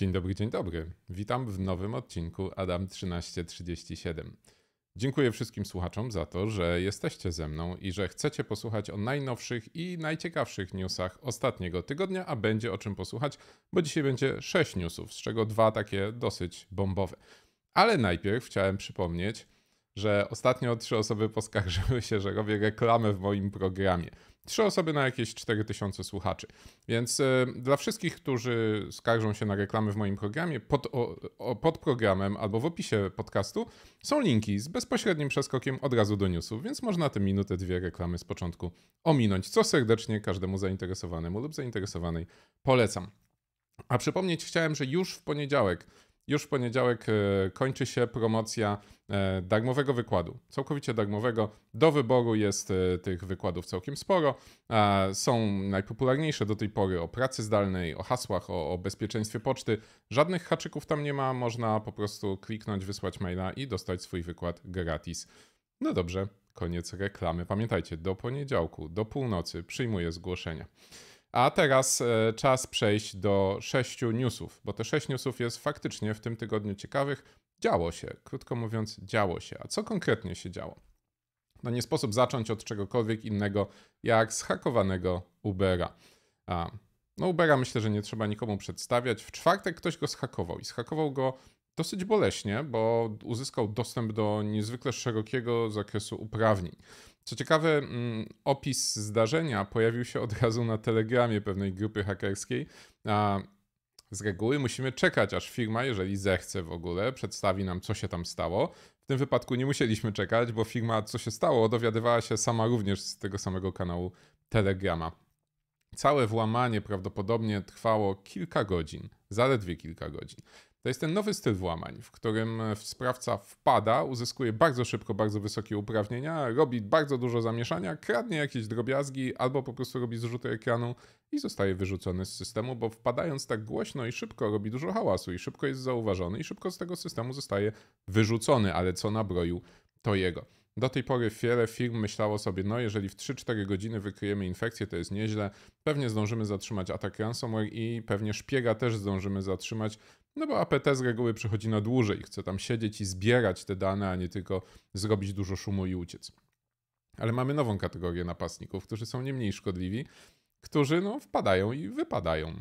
Dzień dobry, dzień dobry. Witam w nowym odcinku Adam 1337. Dziękuję wszystkim słuchaczom za to, że jesteście ze mną i że chcecie posłuchać o najnowszych i najciekawszych newsach ostatniego tygodnia, a będzie o czym posłuchać, bo dzisiaj będzie 6 newsów, z czego dwa takie dosyć bombowe. Ale najpierw chciałem przypomnieć, że ostatnio trzy osoby poskarżyły się, że robię reklamę w moim programie. Trzy osoby na jakieś 4000 słuchaczy. Więc y, dla wszystkich, którzy skarżą się na reklamy w moim programie, pod, o, o, pod programem albo w opisie podcastu są linki z bezpośrednim przeskokiem od razu do newsów, więc można tę minutę, dwie reklamy z początku ominąć, co serdecznie każdemu zainteresowanemu lub zainteresowanej polecam. A przypomnieć chciałem, że już w poniedziałek już w poniedziałek e, kończy się promocja e, darmowego wykładu, całkowicie darmowego. Do wyboru jest e, tych wykładów całkiem sporo. Są najpopularniejsze do tej pory o pracy zdalnej, o hasłach, o, o bezpieczeństwie poczty. Żadnych haczyków tam nie ma, można po prostu kliknąć, wysłać maila i dostać swój wykład gratis. No dobrze, koniec reklamy. Pamiętajcie, do poniedziałku, do północy przyjmuję zgłoszenia. A teraz e, czas przejść do sześciu newsów, bo te sześć newsów jest faktycznie w tym tygodniu ciekawych. Działo się, krótko mówiąc, działo się. A co konkretnie się działo? No nie sposób zacząć od czegokolwiek innego jak zhakowanego Ubera. A, no Ubera myślę, że nie trzeba nikomu przedstawiać. W czwartek ktoś go zhakował i zhakował go dosyć boleśnie, bo uzyskał dostęp do niezwykle szerokiego zakresu uprawnień. Co ciekawe, mm, opis zdarzenia pojawił się od razu na telegramie pewnej grupy hakerskiej. z reguły musimy czekać, aż firma, jeżeli zechce w ogóle, przedstawi nam, co się tam stało. W tym wypadku nie musieliśmy czekać, bo firma, co się stało, dowiadywała się sama również z tego samego kanału Telegrama. Całe włamanie prawdopodobnie trwało kilka godzin, zaledwie kilka godzin. To jest ten nowy styl włamań, w którym e, sprawca wpada, uzyskuje bardzo szybko bardzo wysokie uprawnienia, robi bardzo dużo zamieszania, kradnie jakieś drobiazgi albo po prostu robi zrzuty ekranu i zostaje wyrzucony z systemu, bo wpadając tak głośno i szybko robi dużo hałasu i szybko jest zauważony i szybko z tego systemu zostaje wyrzucony, ale co nabroił, to jego. Do tej pory wiele firm myślało sobie, no jeżeli w 3-4 godziny wykryjemy infekcję, to jest nieźle, pewnie zdążymy zatrzymać atak ransomware i pewnie szpiega też zdążymy zatrzymać, no bo APT z reguły przychodzi na dłużej, chce tam siedzieć i zbierać te dane, a nie tylko zrobić dużo szumu i uciec. Ale mamy nową kategorię napastników, którzy są nie mniej szkodliwi, którzy no, wpadają i wypadają.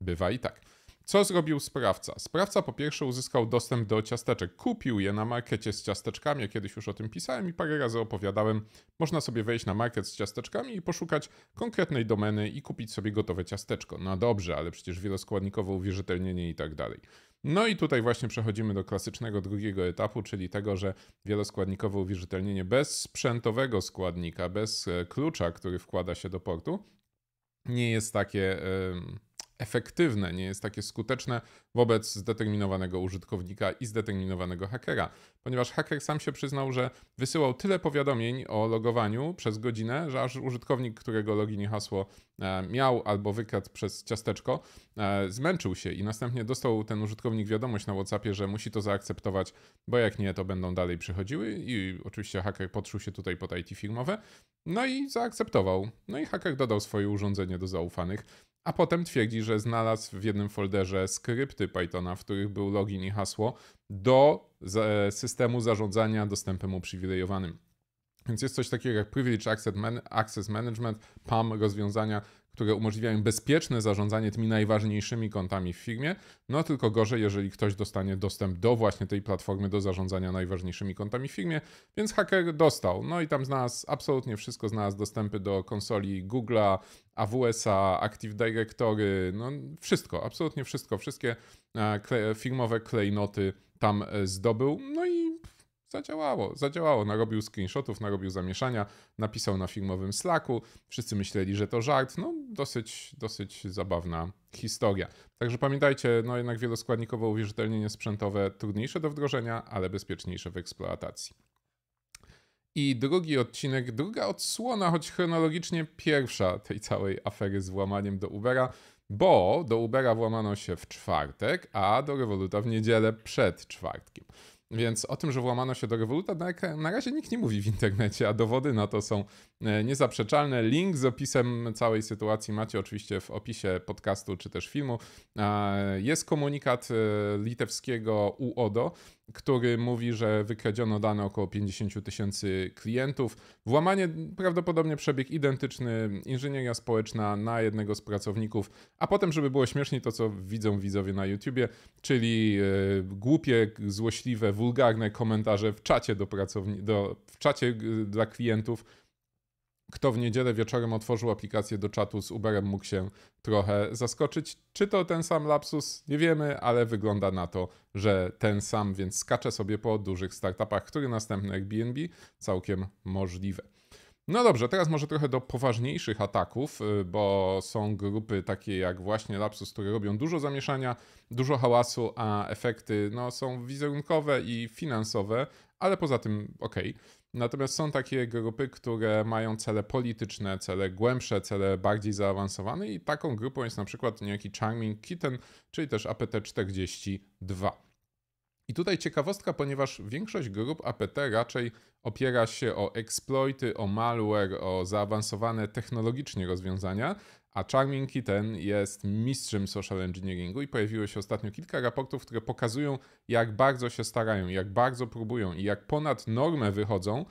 Bywa i tak. Co zrobił sprawca? Sprawca po pierwsze uzyskał dostęp do ciasteczek. Kupił je na markecie z ciasteczkami, ja kiedyś już o tym pisałem i parę razy opowiadałem. Można sobie wejść na market z ciasteczkami i poszukać konkretnej domeny i kupić sobie gotowe ciasteczko. No dobrze, ale przecież wieloskładnikowe uwierzytelnienie i tak dalej. No i tutaj właśnie przechodzimy do klasycznego drugiego etapu, czyli tego, że wieloskładnikowe uwierzytelnienie bez sprzętowego składnika, bez e, klucza, który wkłada się do portu, nie jest takie... Yy efektywne, nie jest takie skuteczne wobec zdeterminowanego użytkownika i zdeterminowanego hakera, ponieważ haker sam się przyznał, że wysyłał tyle powiadomień o logowaniu przez godzinę, że aż użytkownik, którego login i hasło e, miał albo wykradł przez ciasteczko, e, zmęczył się i następnie dostał ten użytkownik wiadomość na WhatsAppie, że musi to zaakceptować, bo jak nie, to będą dalej przychodziły i oczywiście haker podszył się tutaj pod IT firmowe, no i zaakceptował. No i haker dodał swoje urządzenie do zaufanych a potem twierdzi, że znalazł w jednym folderze skrypty Pythona, w których był login i hasło do systemu zarządzania dostępem uprzywilejowanym. Więc jest coś takiego jak Privilege Access, Management, PAM, rozwiązania, które umożliwiają bezpieczne zarządzanie tymi najważniejszymi kontami w firmie. No tylko gorzej, jeżeli ktoś dostanie dostęp do właśnie tej platformy do zarządzania najważniejszymi kontami w firmie, więc haker dostał. No i tam znalazł absolutnie wszystko, znalazł dostępy do konsoli Google'a, AWS-a, Active Directory, no wszystko, absolutnie wszystko, wszystkie e, firmowe klejnoty tam e, zdobył. No i zadziałało, zadziałało. Narobił screenshotów, narobił zamieszania, napisał na filmowym Slacku. Wszyscy myśleli, że to żart. No, dosyć, dosyć zabawna historia. Także pamiętajcie, no jednak wieloskładnikowe uwierzytelnienie sprzętowe trudniejsze do wdrożenia, ale bezpieczniejsze w eksploatacji. I drugi odcinek, druga odsłona, choć chronologicznie pierwsza tej całej afery z włamaniem do Ubera, bo do Ubera włamano się w czwartek, a do Revoluta w niedzielę przed czwartkiem. Więc o tym, że włamano się do rewoluta, na, na razie nikt nie mówi w internecie, a dowody na to są e, niezaprzeczalne. Link z opisem całej sytuacji macie oczywiście w opisie podcastu czy też filmu. Jest komunikat e, litewskiego UODO, który mówi, że wykradziono dane około 50 tysięcy klientów. Włamanie prawdopodobnie przebieg identyczny, inżynieria społeczna na jednego z pracowników, a potem, żeby było śmieszniej, to co widzą widzowie na YouTubie, czyli yy, głupie, złośliwe, wulgarne komentarze w czacie, do pracowni- do, w czacie y, dla klientów kto w niedzielę wieczorem otworzył aplikację do czatu z Uberem, mógł się trochę zaskoczyć. Czy to ten sam lapsus? Nie wiemy, ale wygląda na to, że ten sam, więc skacze sobie po dużych startupach, który następny Airbnb całkiem możliwe. No dobrze, teraz może trochę do poważniejszych ataków, y, bo są grupy takie jak właśnie Lapsus, które robią dużo zamieszania, dużo hałasu, a efekty no, są wizerunkowe i finansowe, ale poza tym okej. Okay. Natomiast są takie grupy, które mają cele polityczne, cele głębsze, cele bardziej zaawansowane i taką grupą jest na przykład niejaki Charming Kitten, czyli też APT-42. I tutaj ciekawostka, ponieważ większość grup APT raczej opiera się o exploity, o malware, o zaawansowane technologicznie rozwiązania, a Charming ten jest mistrzem social engineeringu i pojawiło się ostatnio kilka raportów, które pokazują, jak bardzo się starają, jak bardzo próbują i jak ponad normę wychodzą,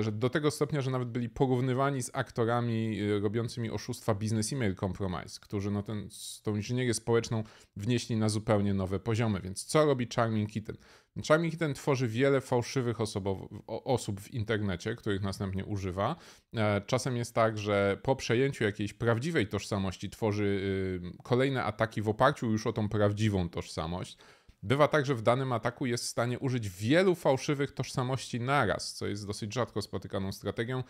że do tego stopnia, że nawet byli porównywani z aktorami y, robiącymi oszustwa Business Email Compromise, którzy no ten, tą inżynierię społeczną wnieśli na zupełnie nowe poziomy. Więc co robi Charming Kitten? ten tworzy wiele fałszywych osobow- osób w internecie, których następnie używa. E, czasem jest tak, że po przejęciu jakiejś prawdziwej tożsamości tworzy y, kolejne ataki w oparciu już o tą prawdziwą tożsamość. Bywa tak, że w danym ataku jest w stanie użyć wielu fałszywych tożsamości naraz, co jest dosyć rzadko spotykaną strategią,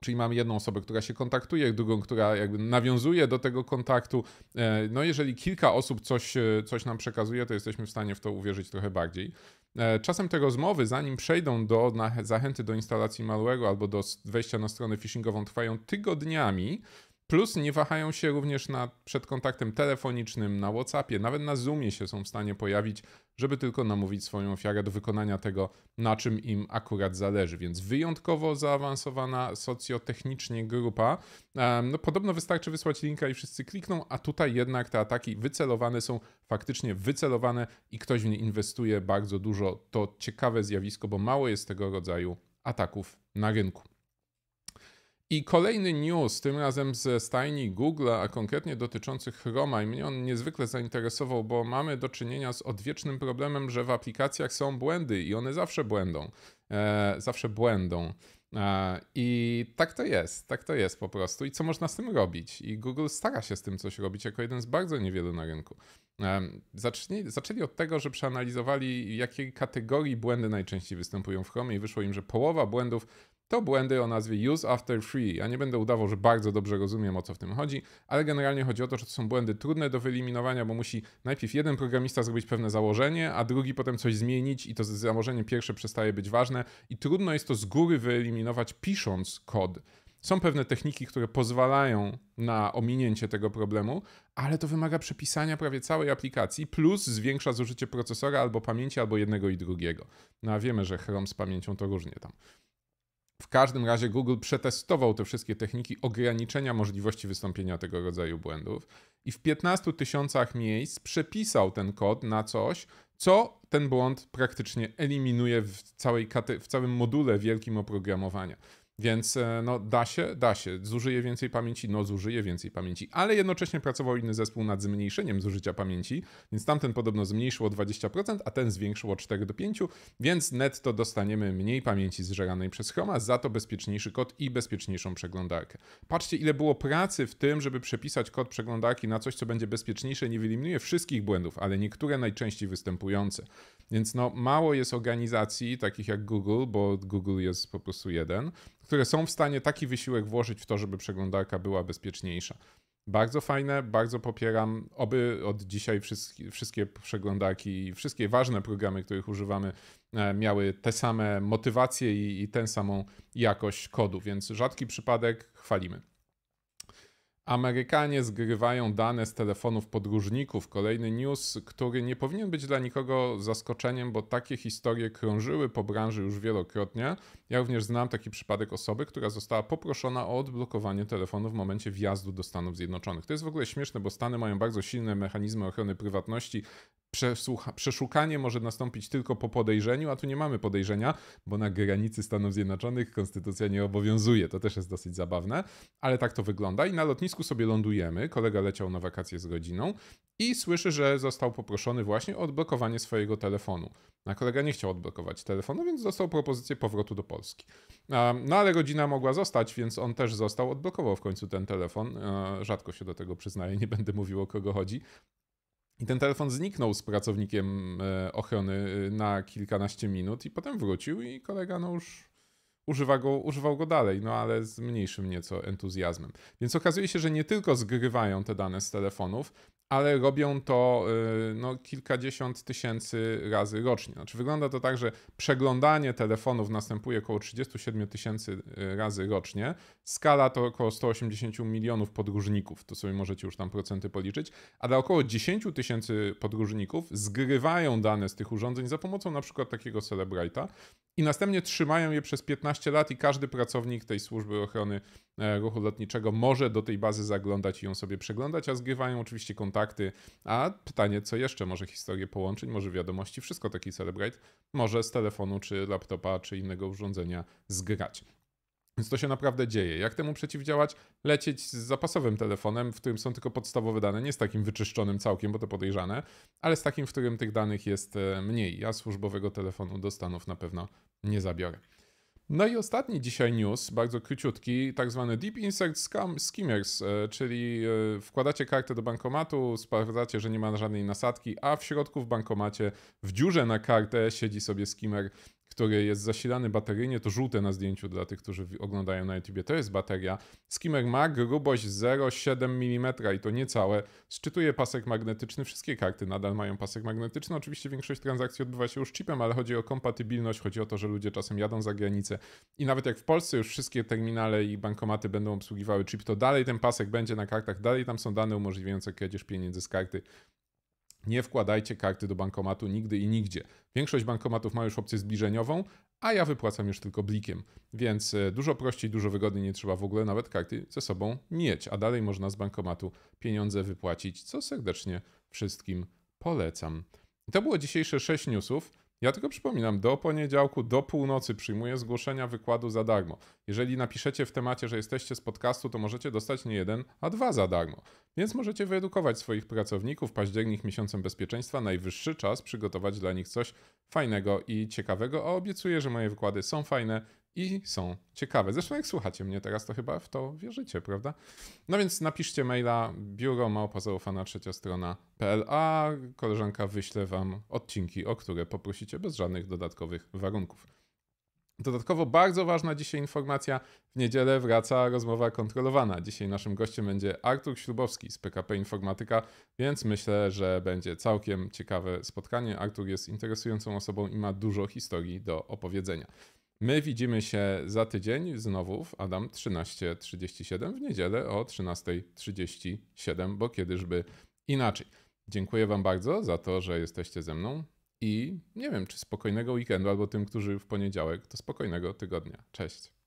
Czyli mam jedną osobę, która się kontaktuje, drugą, która jakby nawiązuje do tego kontaktu. E, no jeżeli kilka osób coś, e, coś nam przekazuje, to jesteśmy w stanie w to uwierzyć trochę bardziej. E, czasem te rozmowy, zanim przejdą do zachęty do instalacji malware'u albo do wejścia na stronę phishingową, trwają tygodniami, Plus nie wahają się również na, przed kontaktem telefonicznym, na WhatsAppie, nawet na Zoomie się są w stanie pojawić, żeby tylko namówić swoją ofiarę do wykonania tego, na czym im akurat zależy. Więc wyjątkowo zaawansowana socjotechnicznie grupa. No, podobno wystarczy wysłać linka i wszyscy klikną, a tutaj jednak te ataki wycelowane są faktycznie wycelowane i ktoś w nie inwestuje bardzo dużo. To ciekawe zjawisko, bo mało jest tego rodzaju ataków na rynku. I kolejny news, tym razem ze stajni Google, a konkretnie dotyczący Chroma i mnie on niezwykle zainteresował, bo mamy do czynienia z odwiecznym problemem, że w aplikacjach są błędy i one zawsze błędą. E, zawsze błędą. E, I tak to jest, tak to jest po prostu. I co można z tym robić? I Google stara się z tym coś robić, jako jeden z bardzo niewielu na rynku. Zaczęli, zaczęli od tego, że przeanalizowali, jakie kategorii błędy najczęściej występują w Chrome i wyszło im, że połowa błędów to błędy o nazwie use after free. Ja nie będę udawał, że bardzo dobrze rozumiem o co w tym chodzi, ale generalnie chodzi o to, że to są błędy trudne do wyeliminowania, bo musi najpierw jeden programista zrobić pewne założenie, a drugi potem coś zmienić i to założenie pierwsze przestaje być ważne i trudno jest to z góry wyeliminować pisząc kod. Są pewne techniki, które pozwalają na ominięcie tego problemu, ale to wymaga przepisania prawie całej aplikacji, plus zwiększa zużycie procesora albo pamięci, albo jednego i drugiego. No a wiemy, że Chrome z pamięcią to różnie tam. W każdym razie Google przetestował te wszystkie techniki ograniczenia możliwości wystąpienia tego rodzaju błędów i w 15 tysiącach miejsc przepisał ten kod na coś, co ten błąd praktycznie eliminuje w, całej, w całym module wielkim oprogramowania. Więc e, no, da się, da się. Zużyje więcej pamięci, no zużyje więcej pamięci, ale jednocześnie pracował inny zespół nad zmniejszeniem zużycia pamięci, więc tamten podobno zmniejszył o 20%, a ten zwiększył o 4 do 5, więc netto dostaniemy mniej pamięci zżeranej przez Chroma, za to bezpieczniejszy kod i bezpieczniejszą przeglądarkę. Patrzcie, ile było pracy w tym, żeby przepisać kod przeglądarki na coś, co będzie bezpieczniejsze, nie wyeliminuje wszystkich błędów, ale niektóre najczęściej występujące. Więc no, mało jest organizacji takich jak Google, bo Google jest po prostu jeden które są w stanie taki wysiłek włożyć w to, żeby przeglądarka była bezpieczniejsza. Bardzo fajne, bardzo popieram. Oby od dzisiaj wszystkie, wszystkie przeglądarki, wszystkie ważne programy, których używamy, e, miały te same motywacje i, i tę samą jakość kodu, więc rzadki przypadek, chwalimy. Amerykanie zgrywają dane z telefonów podróżników. Kolejny news, który nie powinien być dla nikogo zaskoczeniem, bo takie historie krążyły po branży już wielokrotnie. Ja również znam taki przypadek osoby, która została poproszona o odblokowanie telefonu w momencie wjazdu do Stanów Zjednoczonych. To jest w ogóle śmieszne, bo Stany mają bardzo silne mechanizmy ochrony prywatności, Przesłucha, przeszukanie może nastąpić tylko po podejrzeniu, a tu nie mamy podejrzenia, bo na granicy Stanów Zjednoczonych konstytucja nie obowiązuje. To też jest dosyć zabawne, ale tak to wygląda. I na lotnisku sobie lądujemy. Kolega leciał na wakacje z rodziną i słyszy, że został poproszony właśnie o odblokowanie swojego telefonu. A kolega nie chciał odblokować telefonu, więc dostał propozycję powrotu do Polski. No ale rodzina mogła zostać, więc on też został, odblokował w końcu ten telefon. E, rzadko się do tego przyznaję, nie będę mówił o kogo chodzi, i ten telefon zniknął z pracownikiem e, ochrony e, na kilkanaście minut i potem wrócił i kolega no już używa go, używał go dalej, no ale z mniejszym nieco entuzjazmem. Więc okazuje się, że nie tylko zgrywają te dane z telefonów, ale robią to y, no, kilkadziesiąt tysięcy razy rocznie. Znaczy wygląda to tak, że przeglądanie telefonów następuje około 37 tysięcy y, razy rocznie. Skala to około 180 milionów podróżników, to sobie możecie już tam procenty policzyć, a dla około 10 tysięcy podróżników zgrywają dane z tych urządzeń za pomocą na przykład takiego Celebrite'a i następnie trzymają je przez 15 lat i każdy pracownik tej służby ochrony e, ruchu lotniczego może do tej bazy zaglądać i ją sobie przeglądać, a zgrywają oczywiście kontakty. A pytanie, co jeszcze? Może historię połączeń, może wiadomości, wszystko taki celebrate może z telefonu, czy laptopa, czy innego urządzenia zgrać. Więc to się naprawdę dzieje. Jak temu przeciwdziałać? Lecieć z zapasowym telefonem, w którym są tylko podstawowe dane, nie z takim wyczyszczonym całkiem, bo to podejrzane, ale z takim, w którym tych danych jest e, mniej. Ja służbowego telefonu do Stanów na pewno nie zabiorę. No i ostatni dzisiaj news, bardzo króciutki, tak zwany Deep Insert scam, Skimmers, e, czyli e, wkładacie kartę do bankomatu, sprawdzacie, że nie ma żadnej nasadki, a w środku w bankomacie, w dziurze na kartę siedzi sobie skimmer który jest zasilany bateryjnie, to żółte na zdjęciu dla tych, którzy oglądają na YouTube, to jest bateria. Skimmer ma grubość 0,7 mm i to niecałe. Szczytuje pasek magnetyczny, wszystkie karty nadal mają pasek magnetyczny. Oczywiście większość transakcji odbywa się już chipem, ale chodzi o kompatybilność, chodzi o to, że ludzie czasem jadą za granicę i nawet jak w Polsce już wszystkie terminale i bankomaty będą obsługiwały chip, to dalej ten pasek będzie na kartach, dalej tam są dane umożliwiające kradzież pieniędzy z karty nie wkładajcie karty do bankomatu nigdy i nigdzie. Większość bankomatów ma już opcję zbliżeniową, a ja wypłacam już tylko blikiem. Więc e, dużo prościej, dużo wygodniej, nie trzeba w ogóle nawet karty ze sobą mieć, a dalej można z bankomatu pieniądze wypłacić, co serdecznie wszystkim polecam. I to było dzisiejsze 6 newsów. Ja tylko przypominam, do poniedziałku, do północy przyjmuję zgłoszenia wykładu za darmo. Jeżeli napiszecie w temacie, że jesteście z podcastu, to możecie dostać nie jeden, a dwa za darmo. Więc możecie wyedukować swoich pracowników. Październik miesiącem bezpieczeństwa najwyższy czas przygotować dla nich coś fajnego i ciekawego, a obiecuję, że moje wykłady są fajne i są ciekawe. Zresztą jak słuchacie mnie teraz, to chyba w to wierzycie, prawda? No więc napiszcie maila biuro małpazaufana trzecia strona.pl, a koleżanka wyśle wam odcinki, o które poprosicie bez żadnych dodatkowych warunków. Dodatkowo bardzo ważna dzisiaj informacja. W niedzielę wraca rozmowa kontrolowana. Dzisiaj naszym gościem będzie Artur Ślubowski z PKP Informatyka, więc myślę, że będzie całkiem ciekawe spotkanie. Artur jest interesującą osobą i ma dużo historii do opowiedzenia. My widzimy się za tydzień znowu w Adam 13.37 w niedzielę o 13.37, bo kiedyżby inaczej. Dziękuję Wam bardzo za to, że jesteście ze mną i nie wiem, czy spokojnego weekendu, albo tym, którzy w poniedziałek, to spokojnego tygodnia. Cześć.